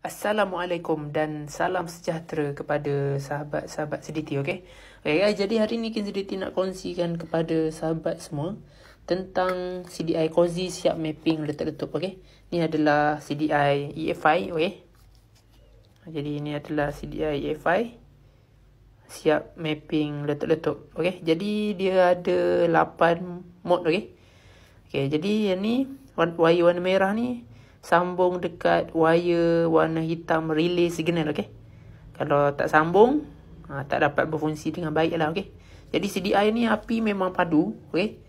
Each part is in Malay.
Assalamualaikum dan salam sejahtera kepada sahabat-sahabat Sediti, okey? okay? Okay, jadi hari ni Kin Sediti nak kongsikan kepada sahabat semua tentang CDI Cozy siap mapping letak letup okay? Ni adalah CDI EFI, okay? Jadi, ini adalah CDI EFI siap mapping letak letup okay? Jadi, dia ada 8 mode, okay? Okay, jadi yang ni, wire warna merah ni, sambung dekat wire warna hitam relay signal okey. Kalau tak sambung, ha, tak dapat berfungsi dengan baik lah okey. Jadi CDI ni api memang padu okey.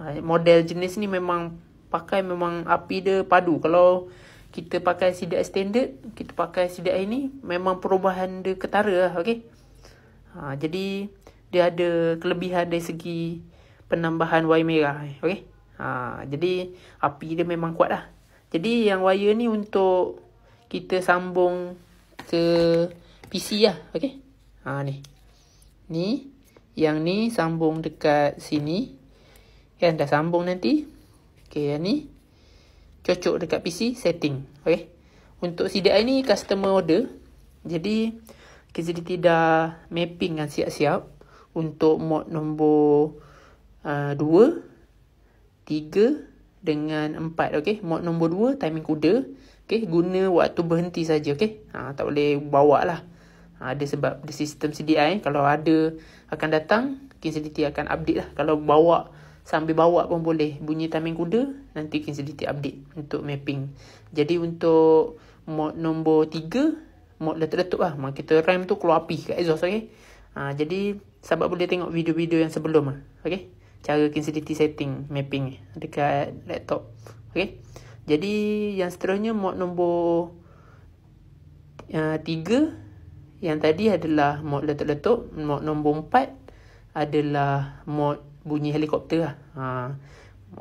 Ha, model jenis ni memang pakai memang api dia padu. Kalau kita pakai CDI standard, kita pakai CDI ni memang perubahan dia ketara lah okey. Ha, jadi dia ada kelebihan dari segi penambahan wire merah okey. Ha, jadi api dia memang kuat lah. Jadi yang wire ni untuk kita sambung ke PC lah. Okay. Ha ni. Ni. Yang ni sambung dekat sini. Kan dah sambung nanti. Okay yang ni. Cocok dekat PC setting. Okay. Untuk CDI ni customer order. Jadi KZDT dah mapping kan siap-siap. Untuk mod nombor uh, 2, 3, dengan empat, okey mod nombor dua timing kuda okey guna waktu berhenti saja okey ha tak boleh bawa lah ha, ada sebab the system CDI kalau ada akan datang King CDT akan update lah kalau bawa sambil bawa pun boleh bunyi timing kuda nanti King CDT update untuk mapping jadi untuk mod nombor tiga, mod letup-letup lah mak kita ram tu keluar api kat exhaust okey ha, jadi sahabat boleh tengok video-video yang sebelum lah okey cara Kinsality setting mapping dekat laptop. Okay. Jadi yang seterusnya mod nombor uh, tiga yang tadi adalah mod letup-letup. Mod nombor empat adalah mod bunyi helikopter lah. Ha.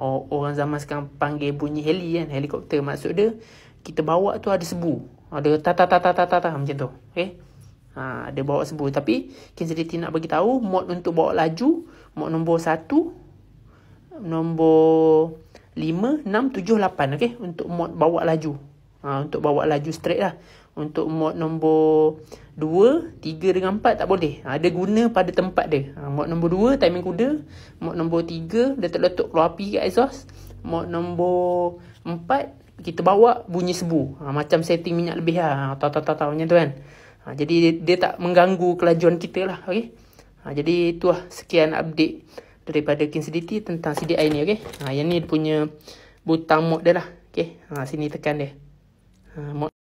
Orang zaman sekarang panggil bunyi heli kan. Helikopter maksud dia kita bawa tu ada sebu. Ada ta ta ta ta ta ta, ta, ta macam tu. Okay. Ha, dia bawa sebut. Tapi King City nak bagi tahu mod untuk bawa laju. Mod nombor 1. Nombor 5, 6, 7, 8. Okay? Untuk mod bawa laju. Ha, untuk bawa laju straight lah. Untuk mod nombor 2, 3 dengan 4 tak boleh. Ha, dia guna pada tempat dia. Ha, mod nombor 2, timing kuda. Mod nombor 3, dia terletuk keluar api kat exhaust. Mod nombor 4, kita bawa bunyi sebu. Ha, macam setting minyak lebih lah. Ha, tau, tau, tau, tau. Macam tu kan. Ha, jadi dia, dia tak mengganggu kelajuan kita lah. Okay? Ha, jadi itu lah sekian update daripada KingsDT tentang CDI ni. Okay? Ha, yang ni dia punya butang mod dia lah. Okay? Ha, sini tekan dia. Ha, mod.